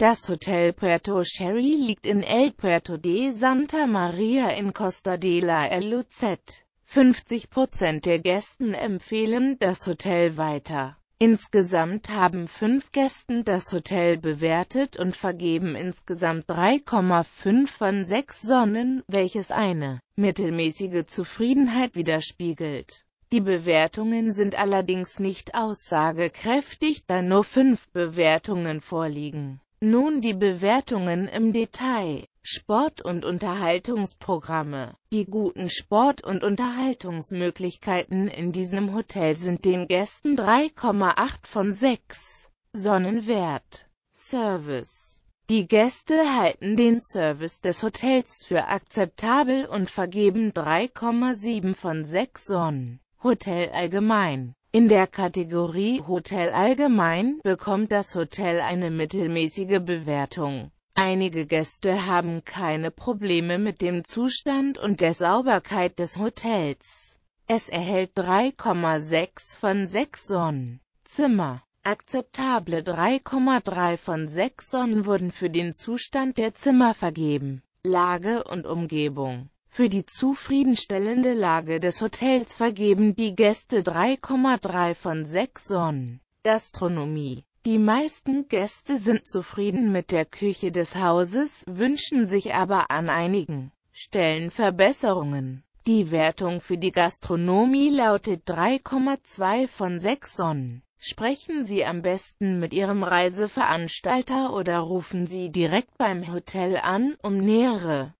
Das Hotel Puerto Sherry liegt in El Puerto de Santa Maria in Costa de la LUZ. 50 Prozent der Gästen empfehlen das Hotel weiter. Insgesamt haben fünf Gästen das Hotel bewertet und vergeben insgesamt 3,5 von 6 Sonnen, welches eine mittelmäßige Zufriedenheit widerspiegelt. Die Bewertungen sind allerdings nicht aussagekräftig, da nur fünf Bewertungen vorliegen. Nun die Bewertungen im Detail. Sport- und Unterhaltungsprogramme. Die guten Sport- und Unterhaltungsmöglichkeiten in diesem Hotel sind den Gästen 3,8 von 6 Sonnenwert. Service. Die Gäste halten den Service des Hotels für akzeptabel und vergeben 3,7 von 6 Sonnen. Hotel allgemein. In der Kategorie Hotel allgemein bekommt das Hotel eine mittelmäßige Bewertung. Einige Gäste haben keine Probleme mit dem Zustand und der Sauberkeit des Hotels. Es erhält 3,6 von 6 Sonnen. Zimmer. Akzeptable 3,3 von 6 Sonnen wurden für den Zustand der Zimmer vergeben. Lage und Umgebung. Für die zufriedenstellende Lage des Hotels vergeben die Gäste 3,3 von 6 Sonnen. Gastronomie die meisten Gäste sind zufrieden mit der Küche des Hauses, wünschen sich aber an einigen Stellen Verbesserungen. Die Wertung für die Gastronomie lautet 3,2 von 6 Sonnen. Sprechen Sie am besten mit Ihrem Reiseveranstalter oder rufen Sie direkt beim Hotel an, um nähere